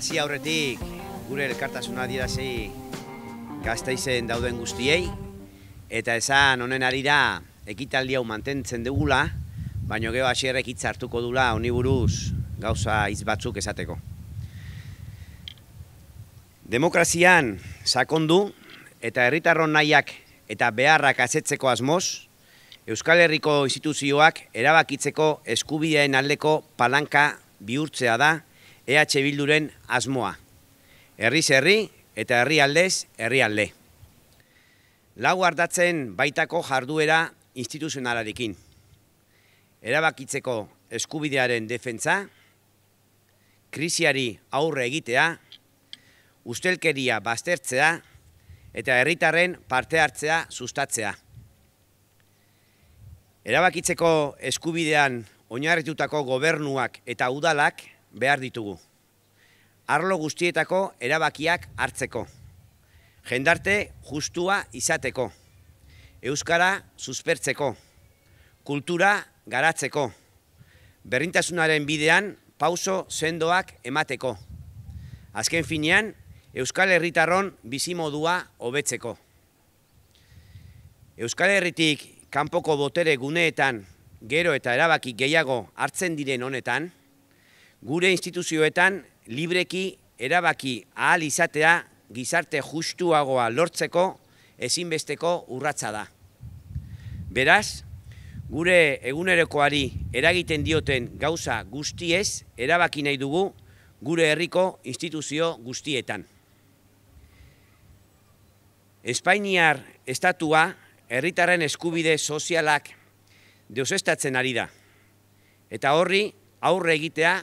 hasi aurretik gure elkartasuna dirasei gazteizen dauden guztiei eta esan honen ari da ekitaldi hau mantentzen dugula baino geho hasi errek hartuko dula honi buruz gauza iz batzuk esateko. Demokrazian sakondu eta herritarron nahiak eta beharrak azetzeko asmoz Euskal Herriko instituzioak erabakitzeko eskubideen aldeko palanka bihurtzea da EH Bilduren asmoa. Herriz herri eta herri aldez herri alde. Lau hartatzen baitako jarduera instituzionalarekin. Erabakitzeko eskubidearen defentza, krisiari aurre egitea, ustelkeria baztertzea eta herritarren parte hartzea sustatzea. Erabakitzeko eskubidean oinarritutako gobernuak eta udalak behar ditugu. Arlo guztietako erabakiak hartzeko. Jendarte justua izateko. Euskara suspertzeko. Kultura garatzeko. Berrintasunaren bidean pauso sendoak emateko. Azken finean, Euskal Herritarron bizimodua hobetzeko. Euskal Herritik kanpoko botere guneetan gero eta erabaki gehiago hartzen diren honetan, gure instituzioetan libreki erabaki ahal izatea gizarte justuagoa lortzeko ezinbesteko urratza da. Beraz, gure egunerekoari eragiten dioten gauza guztiez erabaki nahi dugu gure herriko instituzio guztietan. Espainiar estatua herritarren eskubide sozialak deusestatzen ari da. Eta horri aurre egitea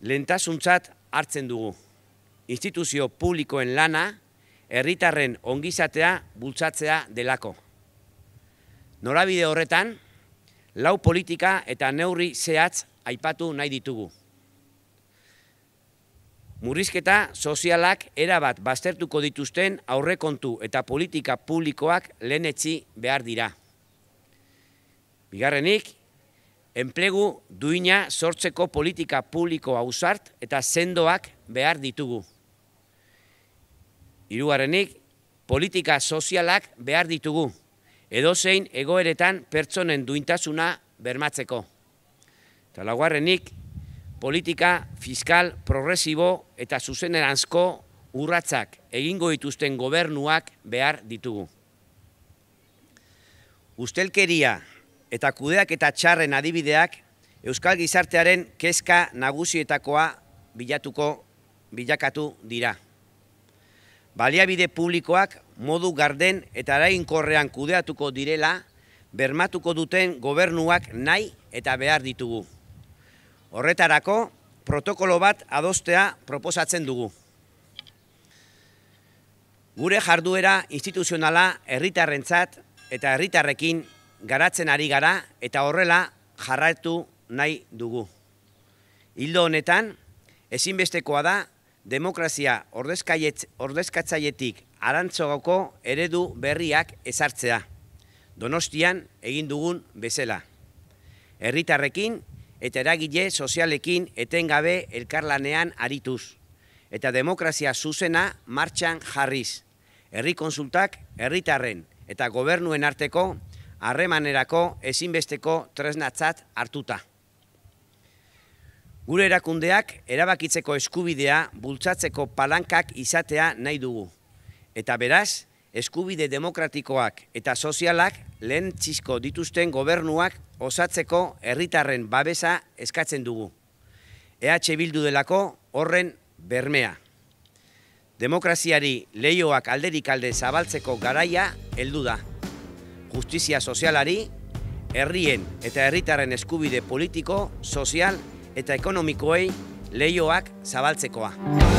lentasuntzat hartzen dugu. Instituzio publikoen lana, herritarren ongizatea bultzatzea delako. Norabide horretan, lau politika eta neurri zehatz aipatu nahi ditugu. Murrizketa sozialak erabat baztertuko dituzten aurrekontu eta politika publikoak lehenetzi behar dira. Bigarrenik, enplegu duina sortzeko politika publiko hausart eta sendoak behar ditugu. Hirugarrenik, politika sozialak behar ditugu, edozein egoeretan pertsonen duintasuna bermatzeko. Eta politika fiskal progresibo eta zuzenerantzko urratzak egingo dituzten gobernuak behar ditugu. Ustelkeria eta kudeak eta txarren adibideak Euskal Gizartearen kezka nagusietakoa bilatuko bilakatu dira. Baliabide publikoak modu garden eta arainkorrean kudeatuko direla bermatuko duten gobernuak nahi eta behar ditugu. Horretarako, protokolo bat adostea proposatzen dugu. Gure jarduera instituzionala herritarrentzat eta herritarrekin garatzen ari gara eta horrela jarraitu nahi dugu. Hildo honetan, ezinbestekoa da demokrazia ordezkatzaietik arantzogoko eredu berriak ezartzea. Donostian egin dugun bezala. Herritarrekin eta eragile sozialekin etengabe elkarlanean arituz. Eta demokrazia zuzena martxan jarriz. Herri konsultak herritarren eta gobernuen arteko harremanerako ezinbesteko tresnatzat hartuta. Gure erakundeak erabakitzeko eskubidea bultzatzeko palankak izatea nahi dugu. Eta beraz, eskubide demokratikoak eta sozialak lehen txizko dituzten gobernuak osatzeko herritarren babesa eskatzen dugu. EH Bildu delako horren bermea. Demokraziari leioak alderik alde zabaltzeko garaia heldu da justizia sozialari, herrien eta herritarren eskubide politiko, sozial eta ekonomikoei leioak zabaltzekoa.